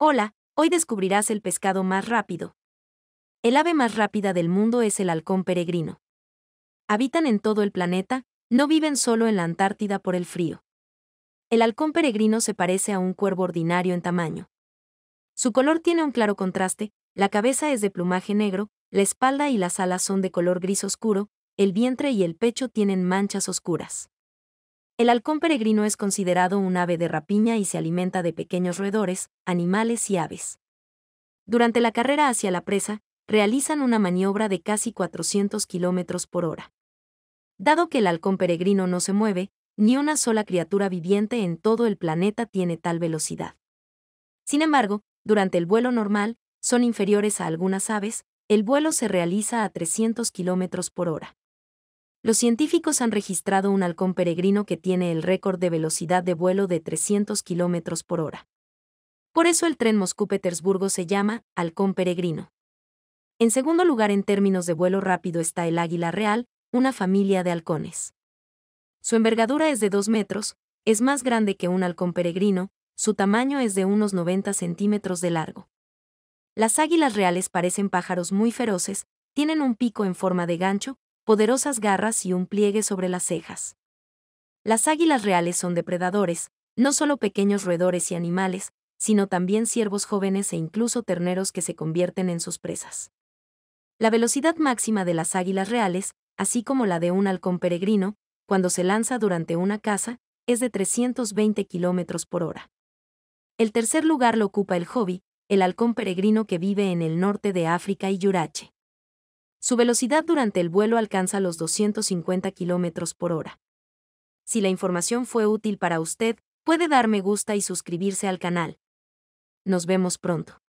Hola, hoy descubrirás el pescado más rápido. El ave más rápida del mundo es el halcón peregrino. Habitan en todo el planeta, no viven solo en la Antártida por el frío. El halcón peregrino se parece a un cuervo ordinario en tamaño. Su color tiene un claro contraste, la cabeza es de plumaje negro, la espalda y las alas son de color gris oscuro, el vientre y el pecho tienen manchas oscuras. El halcón peregrino es considerado un ave de rapiña y se alimenta de pequeños roedores, animales y aves. Durante la carrera hacia la presa, realizan una maniobra de casi 400 kilómetros por hora. Dado que el halcón peregrino no se mueve, ni una sola criatura viviente en todo el planeta tiene tal velocidad. Sin embargo, durante el vuelo normal, son inferiores a algunas aves, el vuelo se realiza a 300 kilómetros por hora los científicos han registrado un halcón peregrino que tiene el récord de velocidad de vuelo de 300 km por hora. Por eso el tren Moscú-Petersburgo se llama halcón peregrino. En segundo lugar en términos de vuelo rápido está el águila real, una familia de halcones. Su envergadura es de 2 metros, es más grande que un halcón peregrino, su tamaño es de unos 90 centímetros de largo. Las águilas reales parecen pájaros muy feroces, tienen un pico en forma de gancho, poderosas garras y un pliegue sobre las cejas. Las águilas reales son depredadores, no solo pequeños roedores y animales, sino también ciervos jóvenes e incluso terneros que se convierten en sus presas. La velocidad máxima de las águilas reales, así como la de un halcón peregrino, cuando se lanza durante una caza, es de 320 km por hora. El tercer lugar lo ocupa el hobby, el halcón peregrino que vive en el norte de África y Yurache. Su velocidad durante el vuelo alcanza los 250 km por hora. Si la información fue útil para usted, puede dar me gusta y suscribirse al canal. Nos vemos pronto.